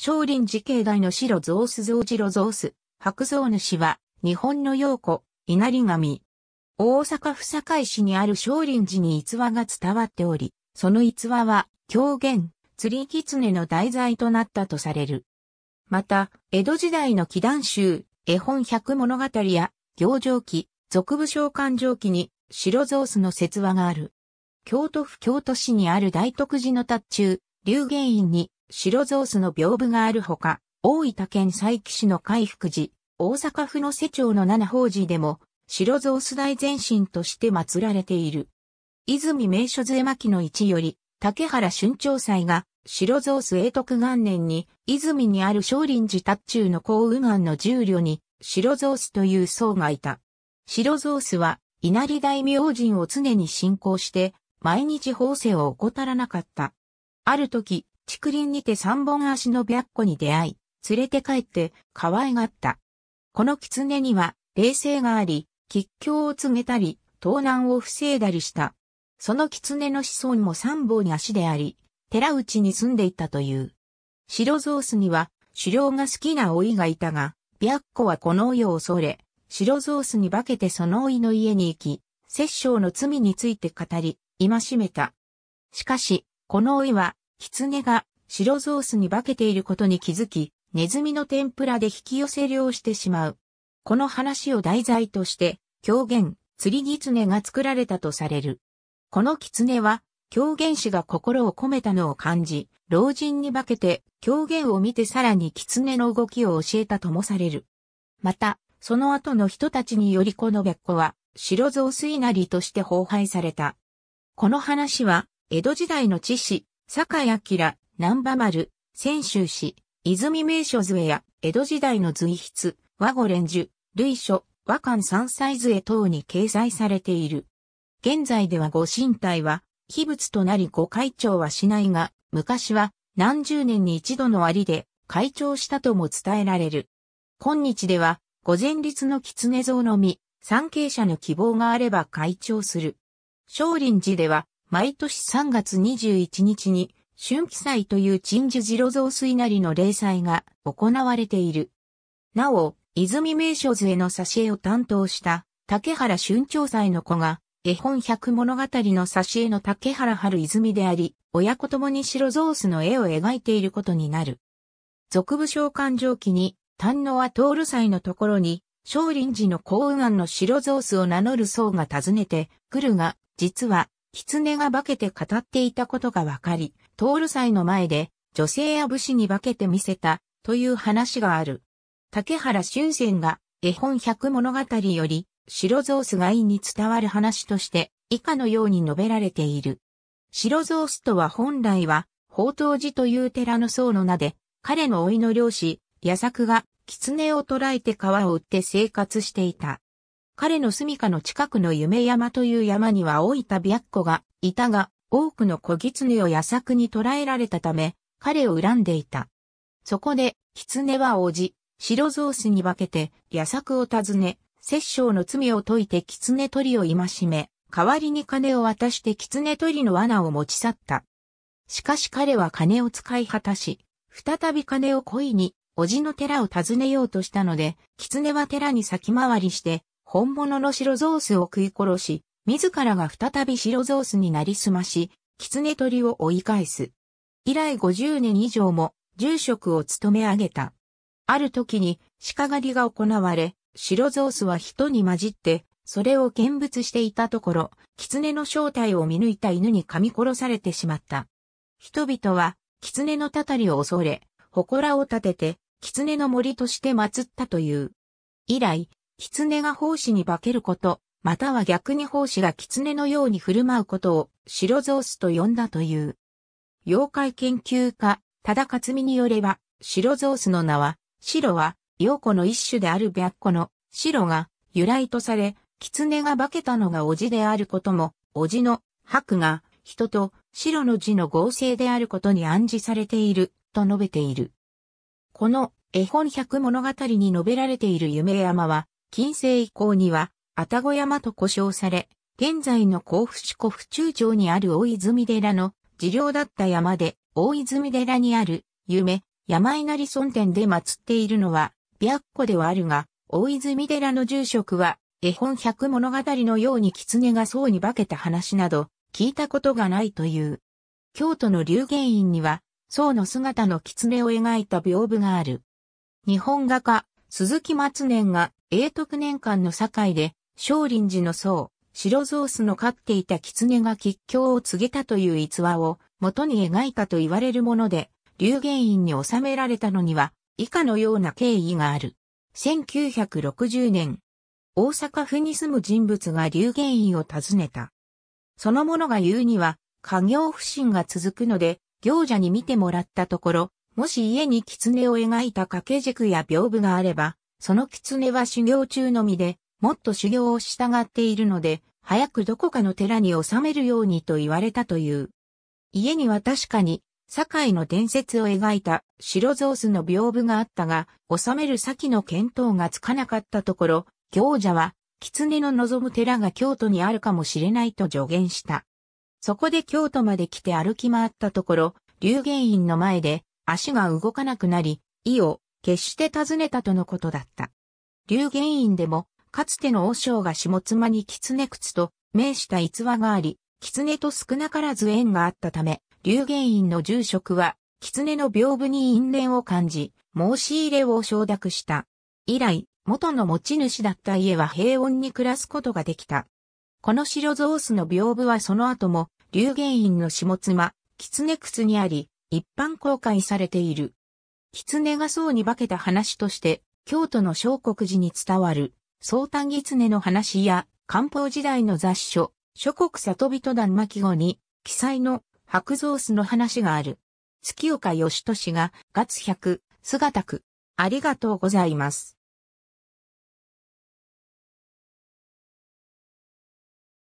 少林寺境内の白ゾ巣、スゾージロ白蔵主は、日本の陽子、稲荷神。大阪府堺市にある少林寺に逸話が伝わっており、その逸話は、狂言、釣り狐の題材となったとされる。また、江戸時代の祈願集、絵本百物語や、行上記、俗部召喚上記に、白ゾ巣の説話がある。京都府京都市にある大徳寺の達中、龍源院に、白雑巣の屏風があるほか、大分県佐伯市の海福寺、大阪府の瀬町の七宝寺でも、白雑巣大前身として祀られている。泉名所杖巻の一より、竹原春朝祭が、白雑巣永徳元年に、泉にある少林寺達中の幸運岸の住旅に、白雑巣という僧がいた。白雑巣は、稲荷大明神を常に信仰して、毎日法制を怠らなかった。ある時、竹林にて三本足の白子に出会い、連れて帰って可愛がった。この狐には冷静があり、吉凶を告げたり、盗難を防いだりした。その狐の子孫も三本足であり、寺内に住んでいたという。白ゾウスには狩猟が好きな老いがいたが、白子はこの世を恐れ、白ゾウスに化けてその老いの家に行き、殺生の罪について語り、戒めた。しかし、この老いは狐が白ゾースに化けていることに気づき、ネズミの天ぷらで引き寄せ漁してしまう。この話を題材として、狂言、釣り狐が作られたとされる。この狐は、狂言師が心を込めたのを感じ、老人に化けて狂言を見てさらに狐の動きを教えたともされる。また、その後の人たちによりこの別個は、白雑炊なりとして崩廃された。この話は、江戸時代の知史、坂井明、南波丸、泉州市、泉名所図絵や、江戸時代の随筆、和語連珠、類書、和漢三歳図絵等に掲載されている。現在ではご神体は、秘仏となりご会長はしないが、昔は何十年に一度のありで、会長したとも伝えられる。今日では、御前立の狐像のみ、参詣者の希望があれば会長する。少林寺では、毎年3月21日に、春季祭という鎮守次郎増水なりの例祭が行われている。なお、泉名所図への挿絵を担当した竹原春長祭の子が、絵本百物語の挿絵の竹原春泉であり、親子共に白ゾ水の絵を描いていることになる。俗部召喚上記に、丹野は通る祭のところに、少林寺の幸運庵の白ゾ水を名乗る僧が訪ねてくるが、実は狐が化けて語っていたことがわかり、通る際の前で、女性や武士に化けて見せた、という話がある。竹原俊仙が、絵本百物語より、白ゾースがいに伝わる話として、以下のように述べられている。白ゾースとは本来は、宝刀寺という寺の僧の名で、彼の老いの漁師、矢作が、狐を捕らえて川を売って生活していた。彼の住処の近くの夢山という山には老いた白子がいたが、多くの小狐を野作に捕らえられたため、彼を恨んでいた。そこで、狐はおじ、白雑子に化けて、野作を訪ね、殺生の罪を解いて狐取りを戒め、代わりに金を渡して狐取りの罠を持ち去った。しかし彼は金を使い果たし、再び金を恋に、おじの寺を訪ねようとしたので、狐は寺に先回りして、本物の白ゾウスを食い殺し、自らが再び白ゾウスになりすまし、狐鳥を追い返す。以来50年以上も住職を務め上げた。ある時に鹿狩りが行われ、白ゾウスは人に混じって、それを見物していたところ、狐の正体を見抜いた犬に噛み殺されてしまった。人々は、狐のたたりを恐れ、祠を建てて、狐の森として祀ったという。以来、狐が胞子に化けること、または逆に胞子が狐のように振る舞うことを白ゾースと呼んだという。妖怪研究家、忠田克美によれば、白ゾースの名は、白は、陽子の一種である白子の白が由来とされ、狐が化けたのが叔父であることも、叔父の白が人と白の字の合成であることに暗示されていると述べている。この絵本百物語に述べられている夢山は近世以降には、愛宕山と呼称され、現在の甲府市古府中町にある大泉寺の寺領だった山で、大泉寺にある、夢、山稲荷村殿で祀っているのは、白虎ではあるが、大泉寺の住職は、絵本百物語のように狐が僧に化けた話など、聞いたことがないという。京都の流言院には、僧の姿の狐を描いた屏風がある。日本画家、鈴木松年が永徳年間の堺で、少林寺の僧、白ースの飼っていた狐が吉凶を告げたという逸話を元に描いたと言われるもので、流言院に収められたのには以下のような経緯がある。1960年、大阪府に住む人物が流言院を訪ねた。その者が言うには、家業不振が続くので、行者に見てもらったところ、もし家に狐を描いた掛け軸や屏風があれば、その狐は修行中のみで、もっと修行を従っているので、早くどこかの寺に収めるようにと言われたという。家には確かに、堺の伝説を描いた白雑スの屏風があったが、収める先の見当がつかなかったところ、行者は、狐の望む寺が京都にあるかもしれないと助言した。そこで京都まで来て歩き回ったところ、龍源院の前で、足が動かなくなり、意を決して尋ねたとのことだった。流言院でも、かつての王将が下妻に狐靴と名した逸話があり、狐と少なからず縁があったため、流言院の住職は、狐の屏風に因縁を感じ、申し入れを承諾した。以来、元の持ち主だった家は平穏に暮らすことができた。この白ゾースの屏風はその後も、流言院の下妻、狐靴にあり、一般公開されている。狐が僧に化けた話として、京都の小国寺に伝わる、相丹狐の話や、漢方時代の雑書、諸国里人団巻後に、記載の白蔵巣の話がある。月岡義俊が、月百、姿く。ありがとうございます。